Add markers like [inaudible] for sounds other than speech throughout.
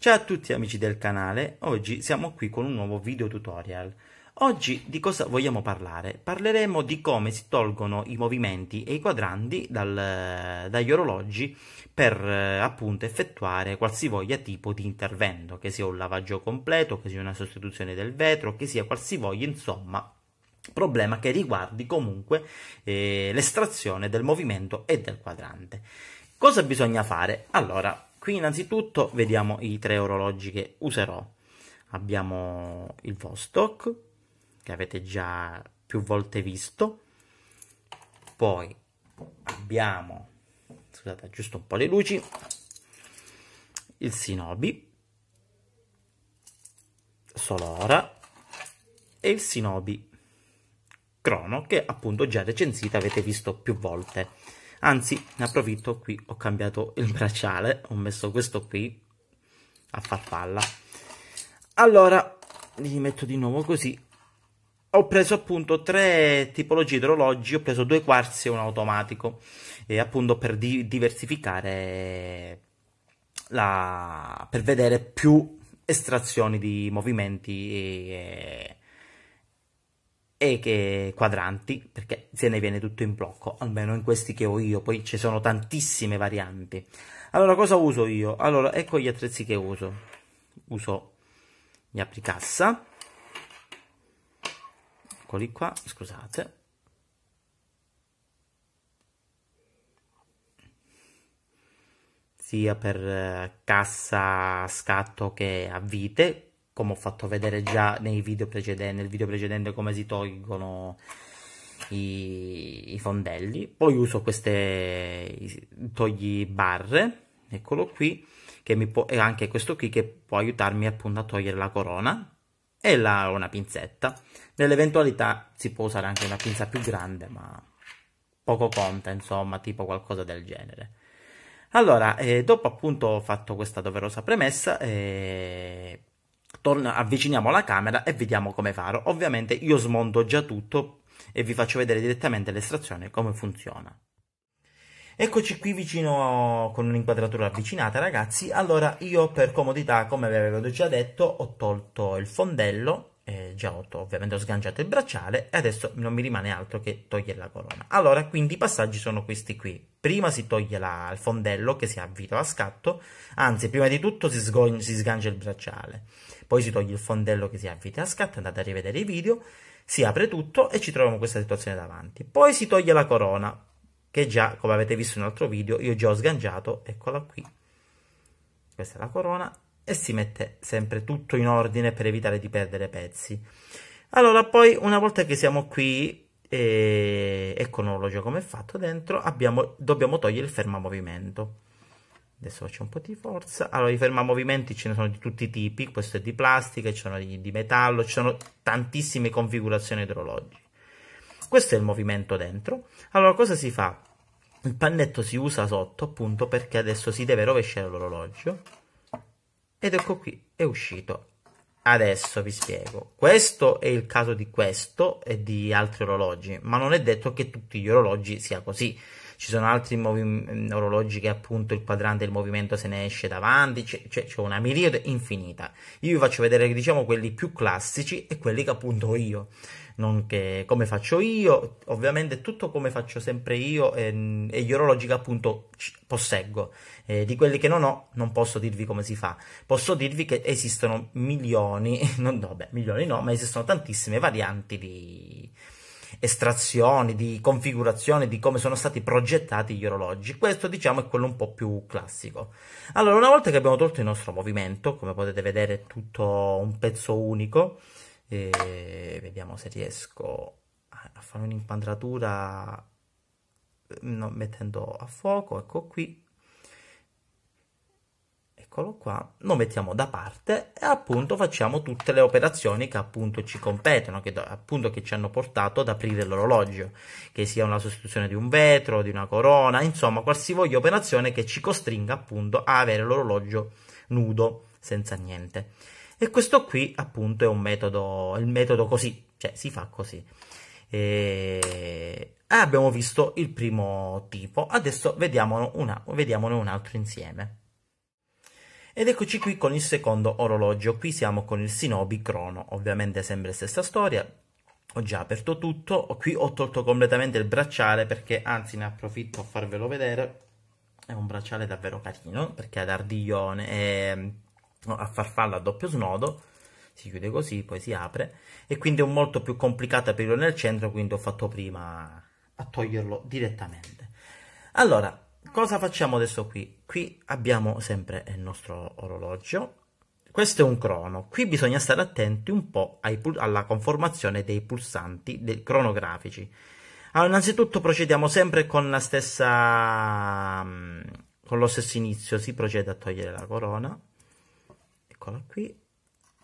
Ciao a tutti amici del canale, oggi siamo qui con un nuovo video tutorial. Oggi di cosa vogliamo parlare? Parleremo di come si tolgono i movimenti e i quadranti dal, dagli orologi per appunto effettuare qualsivoglia tipo di intervento, che sia un lavaggio completo, che sia una sostituzione del vetro, che sia qualsivoglia insomma problema che riguardi comunque eh, l'estrazione del movimento e del quadrante. Cosa bisogna fare? Allora, Qui innanzitutto vediamo i tre orologi che userò. Abbiamo il Vostok, che avete già più volte visto. Poi abbiamo, scusate, giusto un po' le luci, il Sinobi, Solora e il Sinobi Crono, che appunto già recensita avete visto più volte. Anzi, ne approfitto qui, ho cambiato il bracciale, ho messo questo qui a far palla. Allora, li metto di nuovo così. Ho preso appunto tre tipologie di orologi, ho preso due quarzi e un automatico, e appunto per di diversificare, la... per vedere più estrazioni di movimenti e e che quadranti, perché se ne viene tutto in blocco, almeno in questi che ho io, poi ci sono tantissime varianti. Allora, cosa uso io? Allora, ecco gli attrezzi che uso. Uso gli apricassa, eccoli qua, scusate. Sia per eh, cassa, scatto che a vite, come ho fatto vedere già nei video precedenti, nel video precedente come si tolgono i, i fondelli. Poi uso queste togli barre, eccolo qui, che mi può, e anche questo qui che può aiutarmi appunto a togliere la corona e la, una pinzetta. Nell'eventualità si può usare anche una pinza più grande, ma poco conta, insomma, tipo qualcosa del genere. Allora, eh, dopo appunto ho fatto questa doverosa premessa, eh, torno, avviciniamo la camera e vediamo come farò. Ovviamente io smonto già tutto e vi faccio vedere direttamente l'estrazione come funziona. Eccoci qui vicino con un'inquadratura avvicinata ragazzi, allora io per comodità come vi avevo già detto ho tolto il fondello eh, già ho ovviamente ho sganciato il bracciale e adesso non mi rimane altro che togliere la corona. Allora, quindi i passaggi sono questi qui. Prima si toglie la, il fondello che si avvita a scatto, anzi prima di tutto si, si sgancia il bracciale, poi si toglie il fondello che si avvita a scatto, andate a rivedere i video, si apre tutto e ci troviamo questa situazione davanti. Poi si toglie la corona, che già, come avete visto in un altro video, io già ho sganciato, eccola qui. Questa è la corona e si mette sempre tutto in ordine per evitare di perdere pezzi. Allora, poi una volta che siamo qui e, e con l'orologio come è fatto dentro, abbiamo, dobbiamo togliere il fermamovimento. Adesso faccio un po' di forza. Allora, i fermamovimenti ce ne sono di tutti i tipi. Questo è di plastica, ci sono di, di metallo, ci sono tantissime configurazioni di orologi. Questo è il movimento dentro. Allora, cosa si fa? Il pannetto si usa sotto appunto perché adesso si deve rovesciare l'orologio ed ecco qui è uscito adesso vi spiego questo è il caso di questo e di altri orologi ma non è detto che tutti gli orologi sia così ci sono altri movi- orologi mm, che appunto il quadrante il movimento se ne esce davanti, c'è, c'è, c'è una miriade infinita. Io vi faccio vedere diciamo quelli più classici e quelli che appunto ho io non che come faccio io, ovviamente tutto come faccio sempre io ehm, e gli orologi che appunto posseggo. Eh, di quelli che non ho non posso dirvi come si fa, posso dirvi che esistono milioni, [laughs] non, vabbè, milioni no, ma esistono tantissime varianti di, estrazioni, di configurazione, di come sono stati progettati gli orologi. Questo diciamo è quello un po' più classico. Allora, una volta che abbiamo tolto il nostro movimento, come potete vedere è tutto un pezzo unico, e vediamo se riesco a fare un'impandratura mettendo a fuoco, ecco qui, eccolo qua, lo mettiamo da parte e appunto facciamo tutte le operazioni che appunto ci competono, che appunto che ci hanno portato ad aprire l'orologio, che sia una sostituzione di un vetro, di una corona, insomma qualsiasi operazione che ci costringa appunto a avere l'orologio nudo, senza niente. E questo qui appunto è un metodo, il metodo così, cioè si fa così. E abbiamo visto il primo tipo, adesso vediamone, una, vediamone un altro insieme. Ed eccoci qui con il secondo orologio, qui siamo con il Sinobi Crono, ovviamente sempre la stessa storia, ho già aperto tutto, qui ho tolto completamente il bracciale perché anzi ne approfitto a farvelo vedere, è un bracciale davvero carino perché ad ardiglione e a farfalla a doppio snodo, si chiude così, poi si apre e quindi è molto più complicato aprirlo nel centro, quindi ho fatto prima a toglierlo direttamente. Allora, cosa facciamo adesso qui? Qui abbiamo sempre il nostro orologio. Questo è un crono. Qui bisogna stare attenti un po' alla conformazione dei pulsanti dei cronografici. Allora, innanzitutto procediamo sempre con la stessa... con lo stesso inizio. Si procede a togliere la corona. Eccola qui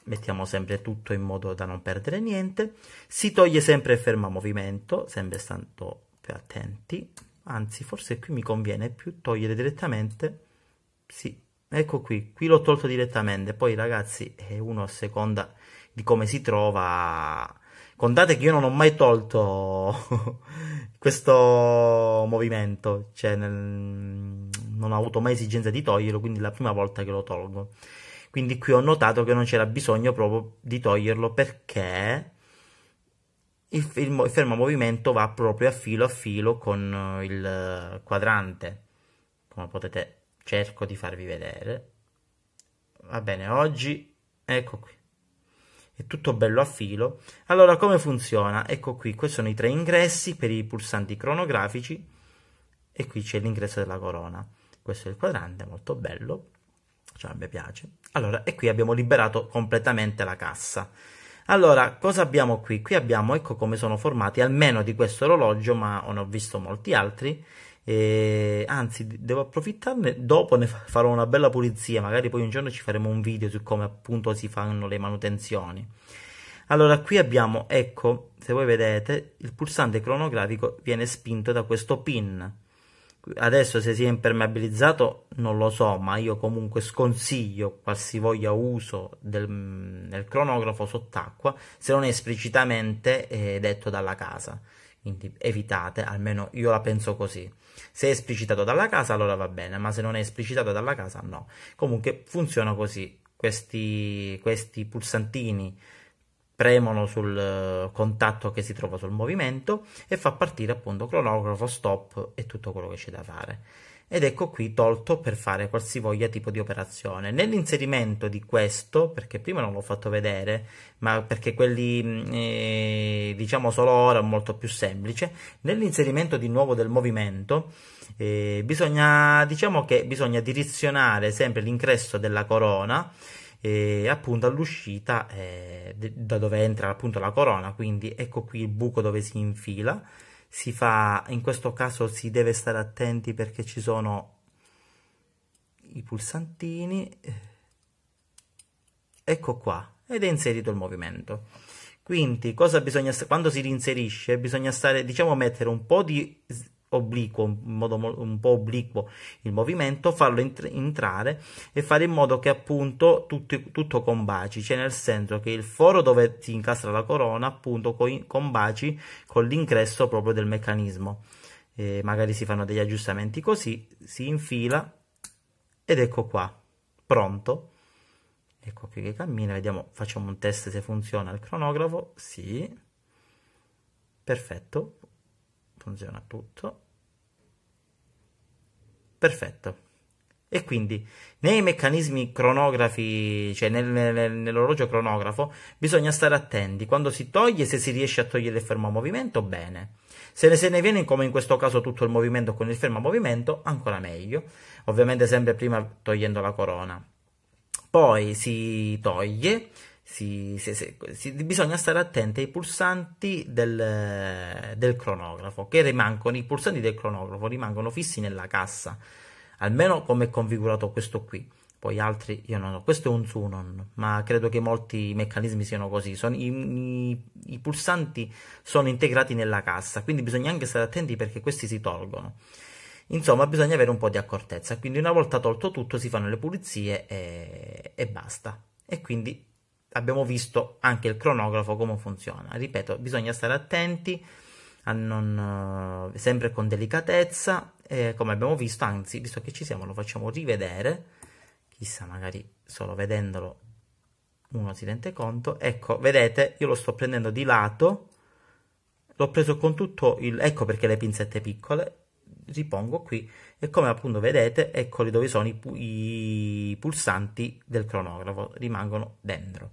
mettiamo sempre tutto in modo da non perdere niente, si toglie sempre il fermo movimento, sempre stando più attenti, anzi forse qui mi conviene più togliere direttamente sì ecco qui qui l'ho tolto direttamente poi ragazzi è uno a seconda di come si trova contate che io non ho mai tolto [laughs] questo movimento cioè nel... non ho avuto mai esigenza di toglierlo quindi è la prima volta che lo tolgo quindi qui ho notato che non c'era bisogno proprio di toglierlo perché il, il fermo movimento va proprio a filo a filo con eh, il quadrante come potete cerco di farvi vedere va bene oggi ecco qui è tutto bello a filo allora come funziona ecco qui questi sono i tre ingressi per i pulsanti cronografici e qui c'è l'ingresso della corona questo è il quadrante molto bello cioè mi piace allora e qui abbiamo liberato completamente la cassa allora, cosa abbiamo qui? Qui abbiamo, ecco come sono formati, almeno di questo orologio, ma ne ho visto molti altri, e, anzi devo approfittarne dopo ne farò una bella pulizia magari poi un giorno ci faremo un video su come appunto si fanno le manutenzioni allora qui abbiamo ecco se voi vedete il pulsante cronografico viene spinto da questo pin Adesso se sia impermeabilizzato non lo so, ma io comunque sconsiglio qualsivoglia uso del, mm, del cronografo sott'acqua se non è esplicitamente eh, detto dalla casa. Quindi evitate, almeno io la penso così. Se è esplicitato dalla casa allora va bene, ma se non è esplicitato dalla casa no. Comunque funziona così, questi, questi pulsantini premono sul eh, contatto che si trova sul movimento e fa partire appunto cronografo, stop e tutto quello che c'è da fare. Ed ecco qui tolto per fare qualsivoglia tipo di operazione. Nell'inserimento di questo, perché prima non l'ho fatto vedere, ma perché quelli mm, eh, diciamo solo ora è molto più semplice, nell'inserimento di nuovo del movimento eh, bisogna, diciamo che bisogna direzionare sempre l'ingresso della corona eh, appunto all'uscita eh, da dove entra appunto la corona quindi ecco qui il buco dove si infila si fa in questo caso si deve stare attenti perché ci sono i pulsantini ecco qua ed è inserito il movimento quindi cosa bisogna quando si rinserisce bisogna stare diciamo mettere un po' di obliquo, in modo un po' obliquo il movimento, farlo entr entrare e fare in modo che appunto tutto, tutto combaci, cioè nel senso che il foro dove si incastra la corona appunto combaci con l'ingresso proprio del meccanismo. Eh, magari si fanno degli aggiustamenti così, si infila ed ecco qua, pronto. Ecco qui che cammina, vediamo, facciamo un test se funziona il cronografo, sì, perfetto, funziona tutto. Perfetto. E quindi nei meccanismi cronografi, cioè nel, nel, nell'orologio cronografo, bisogna stare attenti. Quando si toglie, se si riesce a togliere il fermo movimento, bene. Se ne, se ne viene come in questo caso tutto il movimento con il fermo movimento, ancora meglio. Ovviamente sempre prima togliendo la corona. Poi si toglie, si, si, si, bisogna stare attenti ai pulsanti del, del, cronografo, che rimangono, i pulsanti del cronografo rimangono fissi nella cassa, almeno come è configurato questo qui. Poi altri io non ho, questo è un Zunon, ma credo che molti meccanismi siano così, sono, i, i, i pulsanti sono integrati nella cassa, quindi bisogna anche stare attenti perché questi si tolgono. Insomma, bisogna avere un po' di accortezza, quindi una volta tolto tutto si fanno le pulizie e, e basta. E quindi abbiamo visto anche il cronografo come funziona. Ripeto, bisogna stare attenti, non, eh, sempre con delicatezza, eh, come abbiamo visto, anzi, visto che ci siamo lo facciamo rivedere, chissà magari solo vedendolo uno si rende conto, ecco, vedete, io lo sto prendendo di lato, l'ho preso con tutto il, ecco perché le pinzette piccole, ripongo qui e come appunto vedete eccoli dove sono i, i pulsanti del cronografo rimangono dentro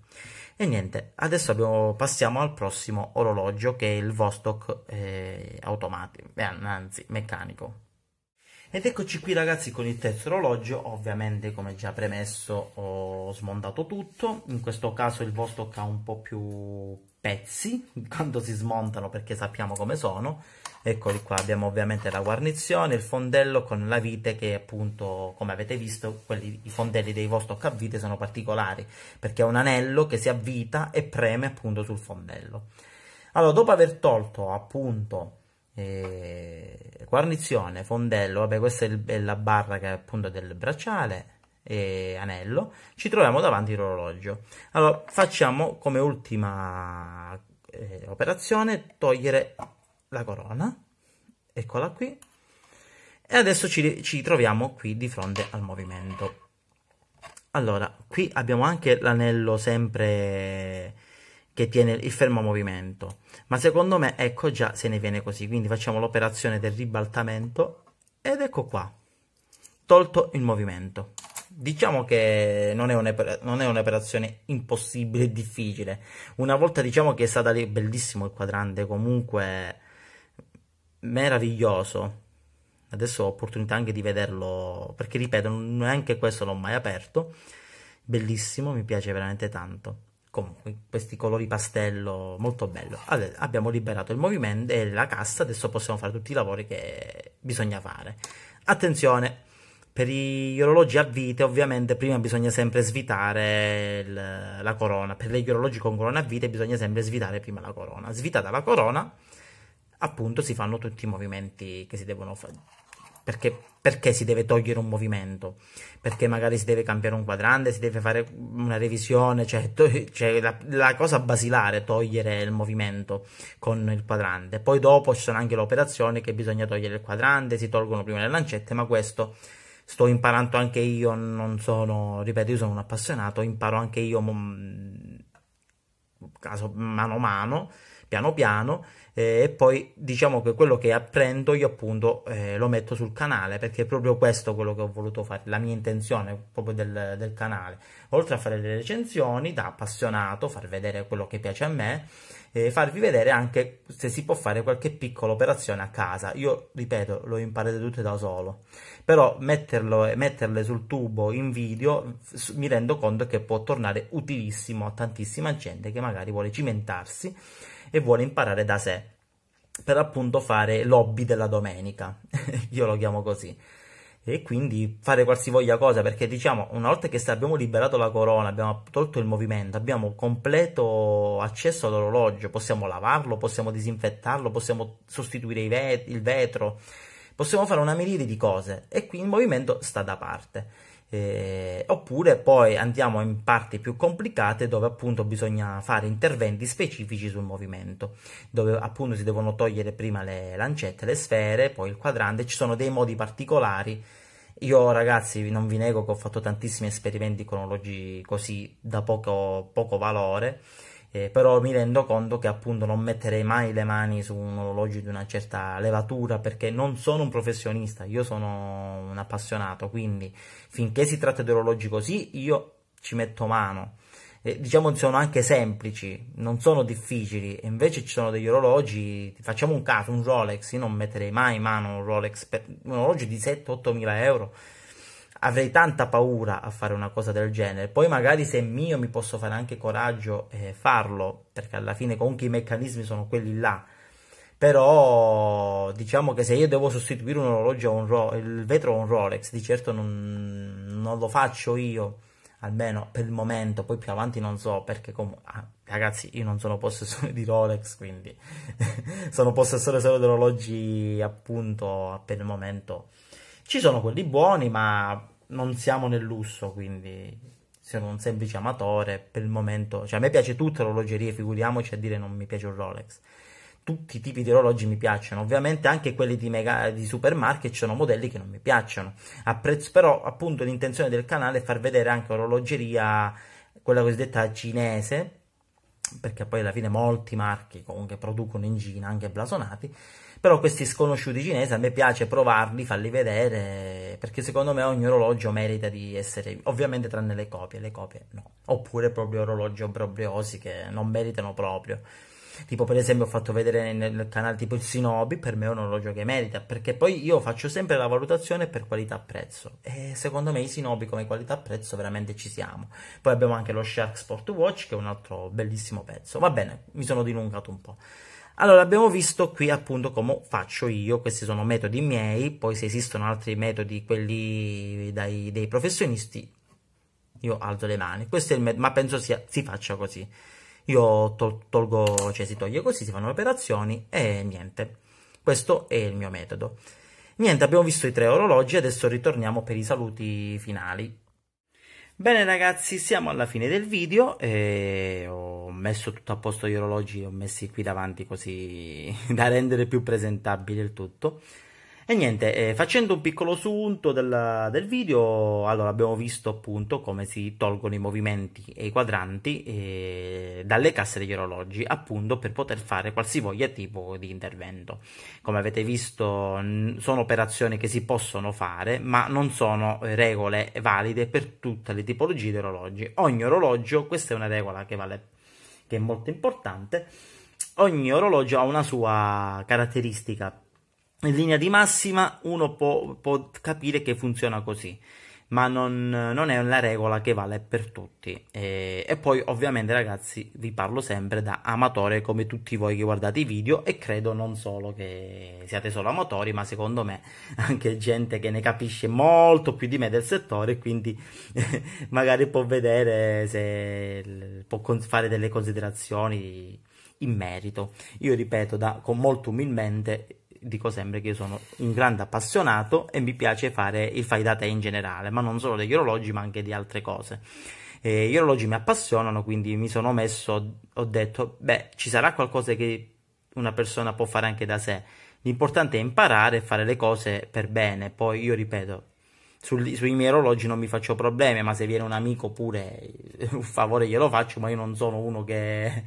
e niente adesso abbiamo, passiamo al prossimo orologio che è il Vostok eh, automatico eh, anzi meccanico ed eccoci qui ragazzi con il terzo orologio, ovviamente come già premesso ho smontato tutto, in questo caso il Vostok ha un po' più pezzi [laughs] quando si smontano perché sappiamo come sono, eccoli qua abbiamo ovviamente la guarnizione il fondello con la vite che appunto come avete visto quelli, i fondelli dei vostri a sono particolari perché è un anello che si avvita e preme appunto sul fondello allora dopo aver tolto appunto eh, guarnizione, fondello vabbè questa è, il, è la barra che è appunto del bracciale e anello ci troviamo davanti l'orologio allora facciamo come ultima eh, operazione togliere la corona, eccola qui, e adesso ci, ci troviamo qui di fronte al movimento. Allora, qui abbiamo anche l'anello sempre che tiene il fermo movimento, ma secondo me, ecco già se ne viene così, quindi facciamo l'operazione del ribaltamento ed ecco qua, tolto il movimento. Diciamo che non è, un'operazione impossibile e difficile. Una volta diciamo che è stato lì bellissimo il quadrante, comunque meraviglioso. Adesso ho opportunità anche di vederlo, perché ripeto, neanche questo l'ho mai aperto. Bellissimo, mi piace veramente tanto. Comunque, questi colori pastello, molto bello. Adesso abbiamo liberato il movimento e la cassa, adesso possiamo fare tutti i lavori che bisogna fare. Attenzione! Per gli orologi a vite, ovviamente, prima bisogna sempre svitare il, la corona. Per gli orologi con corona a vite, bisogna sempre svitare prima la corona. Svitata la corona, appunto si fanno tutti i movimenti che si devono fare. Perché, perché, si deve togliere un movimento? Perché magari si deve cambiare un quadrante, si deve fare una revisione, cioè, cioè la, la, cosa basilare è togliere il movimento con il quadrante. Poi dopo ci sono anche le operazioni che bisogna togliere il quadrante, si tolgono prima le lancette, ma questo sto imparando anche io, non sono, ripeto, io sono un appassionato, imparo anche io mm, caso mano a mano piano piano eh, e poi diciamo che quello che apprendo io appunto eh, lo metto sul canale perché è proprio questo quello che ho voluto fare, la mia intenzione proprio del, del canale, oltre a fare le recensioni da appassionato, far vedere quello che piace a me eh, farvi vedere anche se si può fare qualche piccola operazione a casa. Io ripeto, lo imparate tutte da solo, però metterlo, metterle sul tubo in video mi rendo conto che può tornare utilissimo a tantissima gente che magari vuole cimentarsi e vuole imparare da sé per appunto fare lobby della domenica, [laughs] io lo chiamo così, e quindi fare qualsivoglia cosa, perché diciamo, una volta che abbiamo liberato la corona, abbiamo tolto il movimento, abbiamo completo accesso all'orologio, possiamo lavarlo, possiamo disinfettarlo, possiamo sostituire vet- il vetro, possiamo fare una miriade di cose, e qui il movimento sta da parte eh, oppure poi andiamo in parti più complicate dove appunto bisogna fare interventi specifici sul movimento, dove appunto si devono togliere prima le lancette, le sfere, poi il quadrante, ci sono dei modi particolari. Io ragazzi non vi nego che ho fatto tantissimi esperimenti con orologi così da poco, poco valore eh, però mi rendo conto che appunto non metterei mai le mani su un orologio di una certa levatura perché non sono un professionista, io sono un appassionato, quindi finché si tratta di orologi così io ci metto mano. Eh, diciamo sono anche semplici, non sono difficili, invece ci sono degli orologi, facciamo un caso, un Rolex, io non metterei mai mano a un Rolex, per, un orologio di 7-8 mila euro, avrei tanta paura a fare una cosa del genere. Poi magari se è mio mi posso fare anche coraggio e eh, farlo, perché alla fine comunque i meccanismi sono quelli là. Però diciamo che se io devo sostituire un orologio un ro- il vetro a un Rolex, di certo non, non, lo faccio io, almeno per il momento, poi più avanti non so, perché com- ah, ragazzi io non sono possessore di Rolex, quindi [laughs] sono possessore solo di orologi appunto per il momento. Ci sono quelli buoni, ma non siamo nel lusso, quindi sono un semplice amatore per il momento. Cioè, a me piace tutta l'orologeria, figuriamoci a dire non mi piace un Rolex. Tutti i tipi di orologi mi piacciono, ovviamente anche quelli di, mega, di supermarket sono modelli che non mi piacciono. Apprezzo però appunto l'intenzione del canale è far vedere anche orologeria, quella cosiddetta cinese, perché poi alla fine molti marchi comunque producono in Cina, anche blasonati, però questi sconosciuti cinesi a me piace provarli, farli vedere, perché secondo me ogni orologio merita di essere, ovviamente tranne le copie, le copie no, oppure proprio orologi obbrobriosi che non meritano proprio tipo per esempio ho fatto vedere nel canale tipo il Sinobi, per me è un orologio che merita, perché poi io faccio sempre la valutazione per qualità-prezzo e secondo me i Sinobi come qualità-prezzo veramente ci siamo. Poi abbiamo anche lo Shark Sport Watch che è un altro bellissimo pezzo, va bene, mi sono dilungato un po'. Allora, abbiamo visto qui appunto come faccio io, questi sono metodi miei, poi se esistono altri metodi, quelli dai, dei professionisti, io alzo le mani. Questo è il ma penso sia, si faccia così io tol tolgo, cioè si toglie così, si fanno le operazioni e niente. Questo è il mio metodo. Niente, abbiamo visto i tre orologi, adesso ritorniamo per i saluti finali. Bene ragazzi, siamo alla fine del video e ho messo tutto a posto gli orologi, li ho messi qui davanti così [laughs] da rendere più presentabile il tutto. E niente, eh, facendo un piccolo sunto del, del, video, allora abbiamo visto appunto come si tolgono i movimenti e i quadranti eh, dalle casse degli orologi, appunto per poter fare qualsivoglia tipo di intervento. Come avete visto sono operazioni che si possono fare, ma non sono eh, regole valide per tutte le tipologie di orologi. Ogni orologio, questa è una regola che, vale, che è molto importante, ogni orologio ha una sua caratteristica in linea di massima uno può, può capire che funziona così ma non, non, è una regola che vale per tutti. E, e, poi, ovviamente, ragazzi, vi parlo sempre da amatore come tutti voi che guardate i video e credo non solo che siate solo amatori, ma secondo me anche gente che ne capisce molto più di me del settore, quindi [laughs] magari può vedere se può fare delle considerazioni in merito. Io ripeto da, con molto umilmente dico sempre che io sono un grande appassionato e mi piace fare il fai da te in generale, ma non solo degli orologi, ma anche di altre cose. E gli orologi mi appassionano, quindi mi sono messo, ho detto, beh, ci sarà qualcosa che una persona può fare anche da sé. L'importante è imparare e fare le cose per bene. Poi io ripeto, sul, sui miei orologi non mi faccio problemi, ma se viene un amico pure eh, un favore glielo faccio, ma io non sono uno che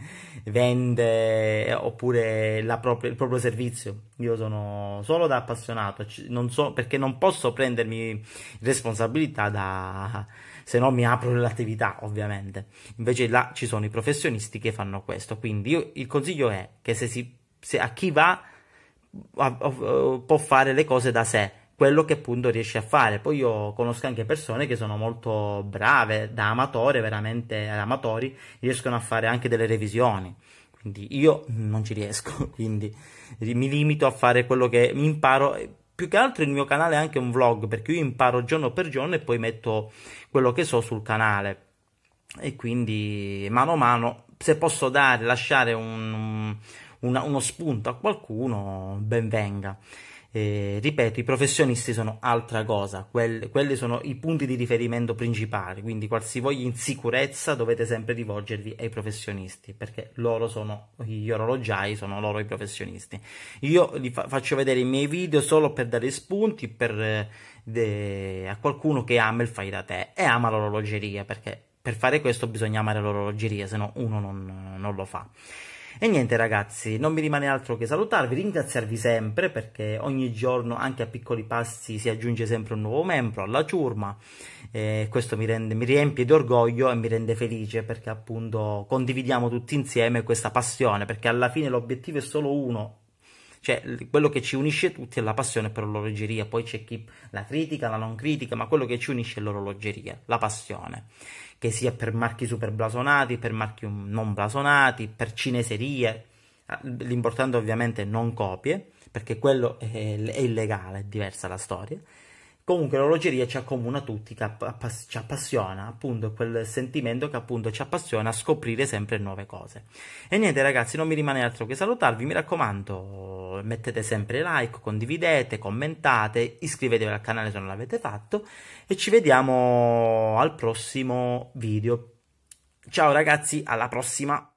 vende oppure propria, il proprio servizio. Io sono solo da appassionato, non so, perché non posso prendermi responsabilità da, se no mi apro l'attività ovviamente. Invece là ci sono i professionisti che fanno questo, quindi io, il consiglio è che se, si, se a chi va a, a, a, può fare le cose da sé quello che appunto riesci a fare. Poi io conosco anche persone che sono molto brave, da amatore, veramente eh, amatori, riescono a fare anche delle revisioni. Quindi io non ci riesco, [laughs] quindi mi limito a fare quello che mi imparo. Più che altro il mio canale è anche un vlog, perché io imparo giorno per giorno e poi metto quello che so sul canale. E quindi mano a mano, se posso dare, lasciare un, una, uno spunto a qualcuno, ben venga. Eh, ripeto, i professionisti sono altra cosa, quelli, quelli sono i punti di riferimento principali, quindi qualsivoglia insicurezza dovete sempre rivolgervi ai professionisti, perché loro sono gli orologiai, sono loro i professionisti. Io vi fa faccio vedere i miei video solo per dare spunti per, eh, a qualcuno che ama il fai da te e ama l'orologeria, perché per fare questo bisogna amare l'orologeria, se no uno non, non lo fa. E niente ragazzi, non mi rimane altro che salutarvi, ringraziarvi sempre perché ogni giorno anche a piccoli passi si aggiunge sempre un nuovo membro alla ciurma. E questo mi, rende, mi riempie di orgoglio e mi rende felice perché appunto condividiamo tutti insieme questa passione perché alla fine l'obiettivo è solo uno cioè quello che ci unisce tutti è la passione per l'orologeria, poi c'è chi la critica, la non critica, ma quello che ci unisce è l'orologeria, la passione che sia per marchi super blasonati, per marchi non blasonati, per cineserie. Ah, l'importante ovviamente non copie, perché quello è, è illegale, è diversa la storia comunque l'orologeria ci accomuna tutti, ci appassiona, appunto quel sentimento che appunto ci appassiona a scoprire sempre nuove cose. E niente ragazzi, non mi rimane altro che salutarvi, mi raccomando mettete sempre like, condividete, commentate, iscrivetevi al canale se non l'avete fatto e ci vediamo al prossimo video. Ciao ragazzi, alla prossima!